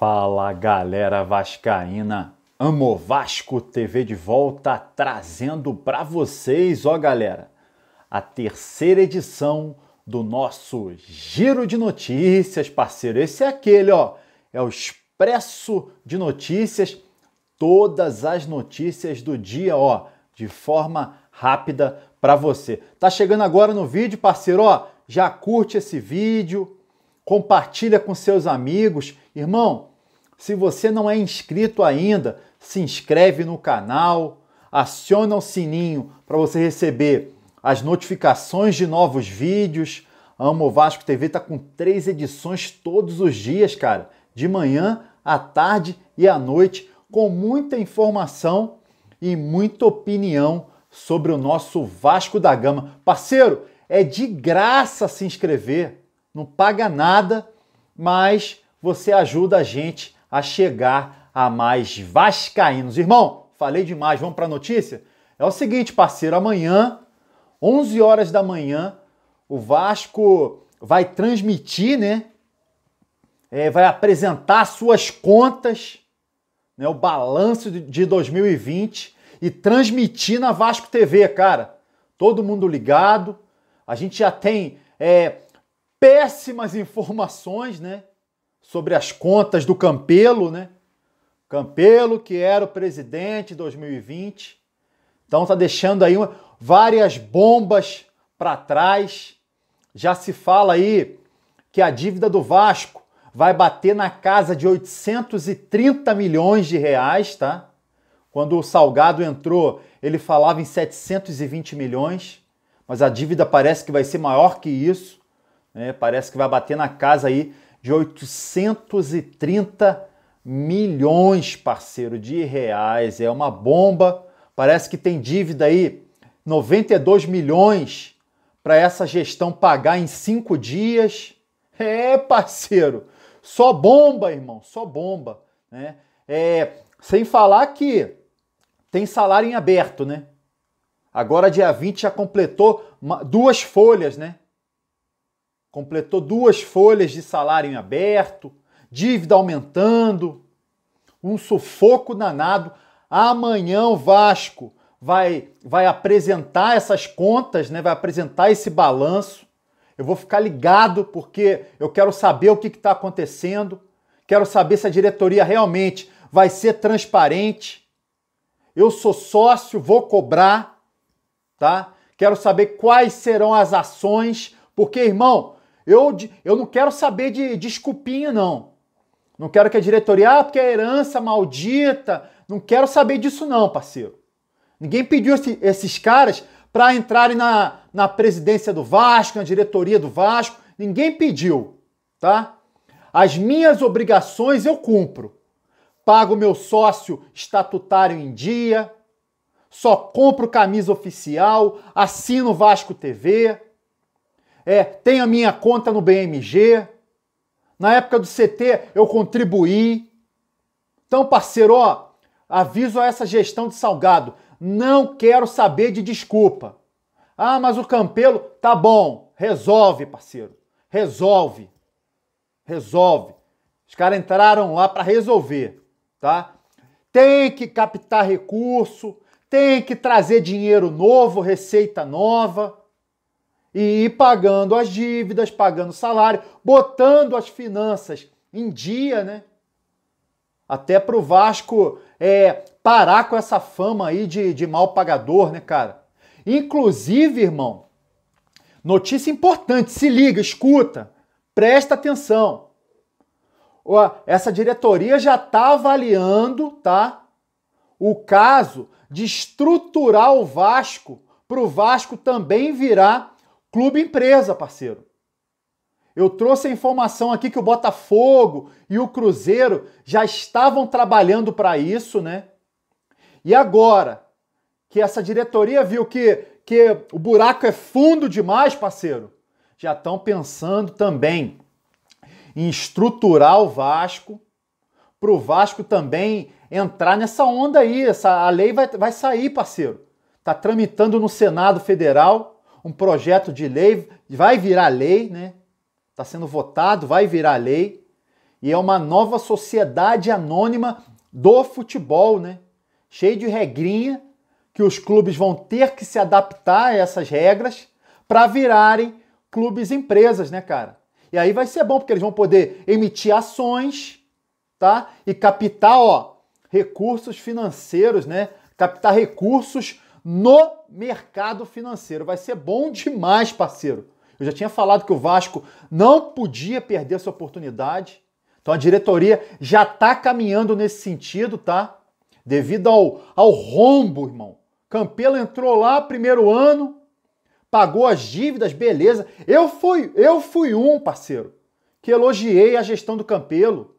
Fala galera vascaína, Amo Vasco TV de volta trazendo para vocês, ó galera, a terceira edição do nosso Giro de Notícias, parceiro. Esse é aquele, ó, é o Expresso de Notícias, todas as notícias do dia, ó, de forma rápida para você. Tá chegando agora no vídeo, parceiro, ó, já curte esse vídeo, compartilha com seus amigos. Irmão, se você não é inscrito ainda, se inscreve no canal, aciona o sininho para você receber as notificações de novos vídeos. A Amo Vasco TV tá com três edições todos os dias, cara. De manhã, à tarde e à noite, com muita informação e muita opinião sobre o nosso Vasco da Gama. Parceiro, é de graça se inscrever, não paga nada, mas você ajuda a gente a chegar a mais vascaínos. Irmão, falei demais, vamos para a notícia? É o seguinte, parceiro, amanhã, 11 horas da manhã, o Vasco vai transmitir, né? É, vai apresentar suas contas, né, o balanço de 2020 e transmitir na Vasco TV, cara. Todo mundo ligado. A gente já tem é, péssimas informações, né? sobre as contas do Campelo, né? Campelo, que era o presidente em 2020. Então tá deixando aí uma, várias bombas para trás. Já se fala aí que a dívida do Vasco vai bater na casa de 830 milhões de reais, tá? Quando o Salgado entrou, ele falava em 720 milhões, mas a dívida parece que vai ser maior que isso. Né? Parece que vai bater na casa aí de 830 milhões, parceiro, de reais. É uma bomba. Parece que tem dívida aí, 92 milhões para essa gestão pagar em cinco dias. É, parceiro, só bomba, irmão, só bomba. Né? É, sem falar que tem salário em aberto, né? Agora, dia 20, já completou duas folhas, né? completou duas folhas de salário em aberto, dívida aumentando, um sufoco danado. Amanhã o Vasco vai, vai apresentar essas contas, né? vai apresentar esse balanço. Eu vou ficar ligado porque eu quero saber o que está acontecendo, quero saber se a diretoria realmente vai ser transparente. Eu sou sócio, vou cobrar, tá? Quero saber quais serão as ações, porque, irmão, eu, eu não quero saber de desculpinha, não. Não quero que a diretoria, ah, porque é herança maldita. Não quero saber disso, não, parceiro. Ninguém pediu esse, esses caras para entrarem na, na presidência do Vasco, na diretoria do Vasco. Ninguém pediu, tá? As minhas obrigações eu cumpro. Pago meu sócio estatutário em dia, só compro camisa oficial, assino Vasco TV, é, tenho a minha conta no BMG. Na época do CT eu contribuí. Então, parceiro, ó, aviso a essa gestão de salgado. Não quero saber de desculpa. Ah, mas o Campelo, tá bom. Resolve, parceiro. Resolve. Resolve. Os caras entraram lá para resolver, tá? Tem que captar recurso, tem que trazer dinheiro novo, receita nova e ir pagando as dívidas, pagando salário, botando as finanças em dia, né? Até pro Vasco é, parar com essa fama aí de, de mal pagador, né, cara? Inclusive, irmão, notícia importante, se liga, escuta, presta atenção. Essa diretoria já está avaliando, tá? O caso de estruturar o Vasco para o Vasco também virar Clube empresa, parceiro. Eu trouxe a informação aqui que o Botafogo e o Cruzeiro já estavam trabalhando para isso, né? E agora que essa diretoria viu que, que o buraco é fundo demais, parceiro, já estão pensando também em estruturar o Vasco, para o Vasco também entrar nessa onda aí. Essa, a lei vai, vai sair, parceiro. Está tramitando no Senado Federal um projeto de lei, vai virar lei, né? Está sendo votado, vai virar lei. E é uma nova sociedade anônima do futebol, né? Cheio de regrinha que os clubes vão ter que se adaptar a essas regras para virarem clubes empresas, né, cara? E aí vai ser bom porque eles vão poder emitir ações, tá? E captar, ó, recursos financeiros, né? Captar recursos no mercado financeiro. Vai ser bom demais, parceiro. Eu já tinha falado que o Vasco não podia perder essa oportunidade. Então a diretoria já está caminhando nesse sentido, tá? Devido ao, ao rombo, irmão. Campelo entrou lá primeiro ano, pagou as dívidas, beleza. Eu fui, eu fui um, parceiro, que elogiei a gestão do Campelo.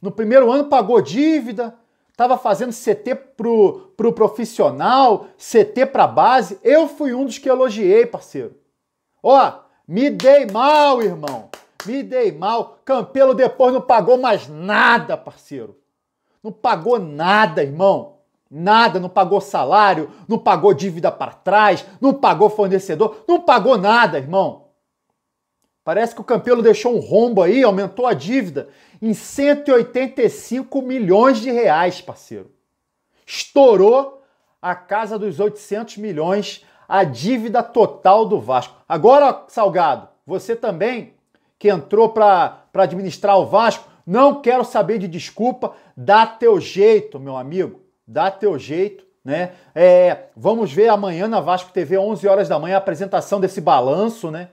No primeiro ano pagou dívida, estava fazendo CT pro, pro profissional, CT para base. Eu fui um dos que elogiei, parceiro. Ó, me dei mal, irmão. Me dei mal. Campelo depois não pagou mais nada, parceiro. Não pagou nada, irmão. Nada, não pagou salário, não pagou dívida para trás, não pagou fornecedor, não pagou nada, irmão. Parece que o Campelo deixou um rombo aí, aumentou a dívida em 185 milhões de reais, parceiro. Estourou a casa dos 800 milhões, a dívida total do Vasco. Agora, Salgado, você também que entrou para administrar o Vasco, não quero saber de desculpa, dá teu jeito, meu amigo, dá teu jeito, né? É, vamos ver amanhã na Vasco TV, 11 horas da manhã, a apresentação desse balanço, né?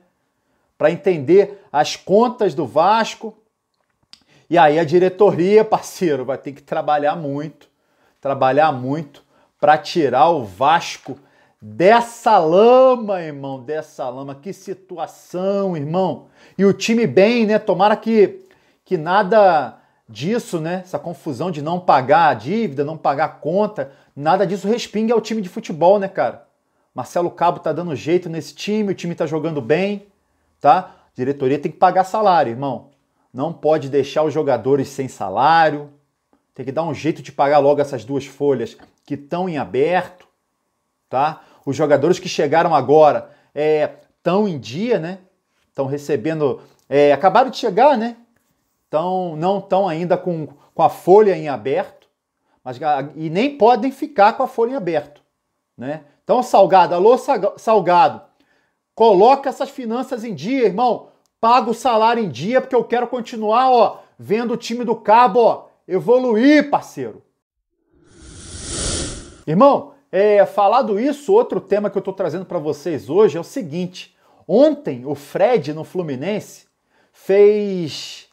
para entender as contas do Vasco. E aí a diretoria, parceiro, vai ter que trabalhar muito, trabalhar muito para tirar o Vasco dessa lama, irmão, dessa lama. Que situação, irmão. E o time bem, né? Tomara que que nada disso, né? Essa confusão de não pagar a dívida, não pagar a conta, nada disso respingue ao time de futebol, né, cara? Marcelo Cabo tá dando jeito nesse time, o time tá jogando bem tá? Diretoria tem que pagar salário, irmão. Não pode deixar os jogadores sem salário. Tem que dar um jeito de pagar logo essas duas folhas que estão em aberto, tá? Os jogadores que chegaram agora estão é, em dia, né? Estão recebendo. É, acabaram de chegar, né? Então não estão ainda com, com a folha em aberto, mas, e nem podem ficar com a folha em aberto, né? Então, Salgado, alô, Salgado, Coloca essas finanças em dia, irmão. Paga o salário em dia, porque eu quero continuar, ó, vendo o time do Cabo, ó, evoluir, parceiro. Irmão, é, falado isso, outro tema que eu estou trazendo para vocês hoje é o seguinte. Ontem, o Fred no Fluminense fez.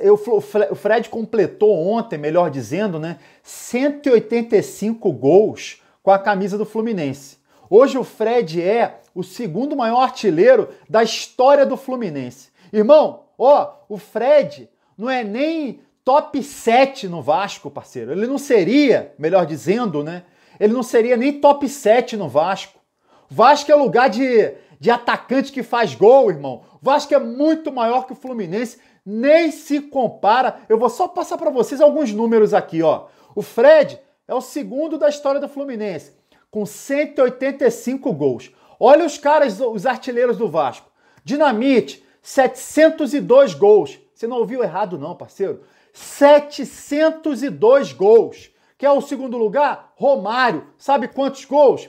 Eu, o Fred completou ontem, melhor dizendo, né? 185 gols com a camisa do Fluminense. Hoje o Fred é o segundo maior artilheiro da história do Fluminense. Irmão, ó, o Fred não é nem top 7 no Vasco, parceiro. Ele não seria, melhor dizendo, né? Ele não seria nem top 7 no Vasco. Vasco é lugar de, de atacante que faz gol, irmão. Vasco é muito maior que o Fluminense, nem se compara. Eu vou só passar para vocês alguns números aqui, ó. O Fred é o segundo da história do Fluminense com 185 gols. Olha os caras, os artilheiros do Vasco. Dinamite, 702 gols. Você não ouviu errado não, parceiro. 702 gols. Que é o segundo lugar? Romário. Sabe quantos gols?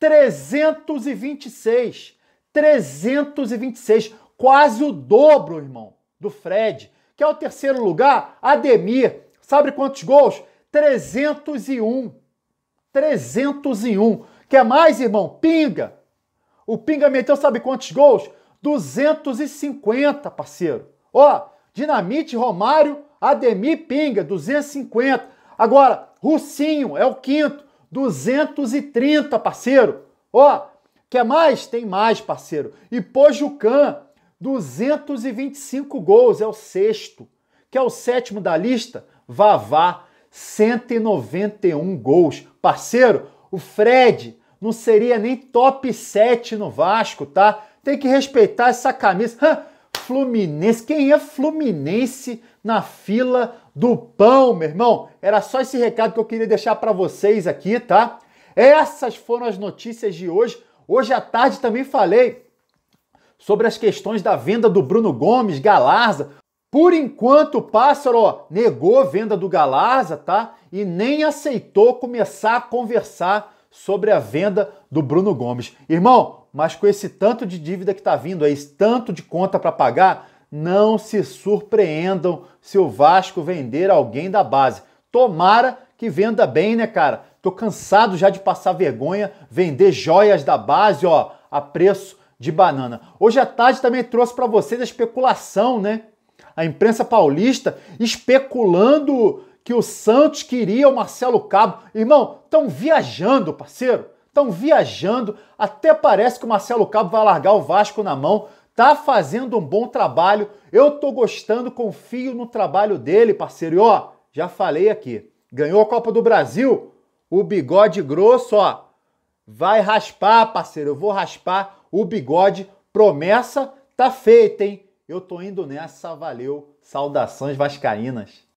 326. 326. Quase o dobro, irmão, do Fred. Que é o terceiro lugar? Ademir. Sabe quantos gols? 301. 301. Quer mais, irmão? Pinga! O Pinga meteu sabe quantos gols? 250, parceiro. Ó, Dinamite, Romário, Ademir, Pinga, 250. Agora, Russinho é o quinto, 230, parceiro. Ó, quer mais? Tem mais, parceiro. E Pojucan, 225 gols, é o sexto. que é o sétimo da lista? Vavá. 191 gols. Parceiro, o Fred não seria nem top 7 no Vasco, tá? Tem que respeitar essa camisa. Hã? Fluminense, quem é Fluminense na fila do pão, meu irmão? Era só esse recado que eu queria deixar para vocês aqui, tá? Essas foram as notícias de hoje. Hoje à tarde também falei sobre as questões da venda do Bruno Gomes, Galarza, por enquanto, o pássaro ó, negou a venda do Galarza, tá? E nem aceitou começar a conversar sobre a venda do Bruno Gomes. Irmão, mas com esse tanto de dívida que tá vindo aí, esse tanto de conta para pagar, não se surpreendam se o Vasco vender alguém da base. Tomara que venda bem, né, cara? Tô cansado já de passar vergonha, vender joias da base, ó, a preço de banana. Hoje à tarde também trouxe para vocês a especulação, né, a imprensa paulista especulando que o Santos queria o Marcelo Cabo. Irmão, estão viajando, parceiro. Estão viajando. Até parece que o Marcelo Cabo vai largar o Vasco na mão. Tá fazendo um bom trabalho. Eu tô gostando, confio no trabalho dele, parceiro. E ó, já falei aqui. Ganhou a Copa do Brasil. O bigode grosso, ó. Vai raspar, parceiro. Eu vou raspar o bigode. Promessa tá feita, hein? Eu tô indo nessa, valeu. Saudações vascaínas.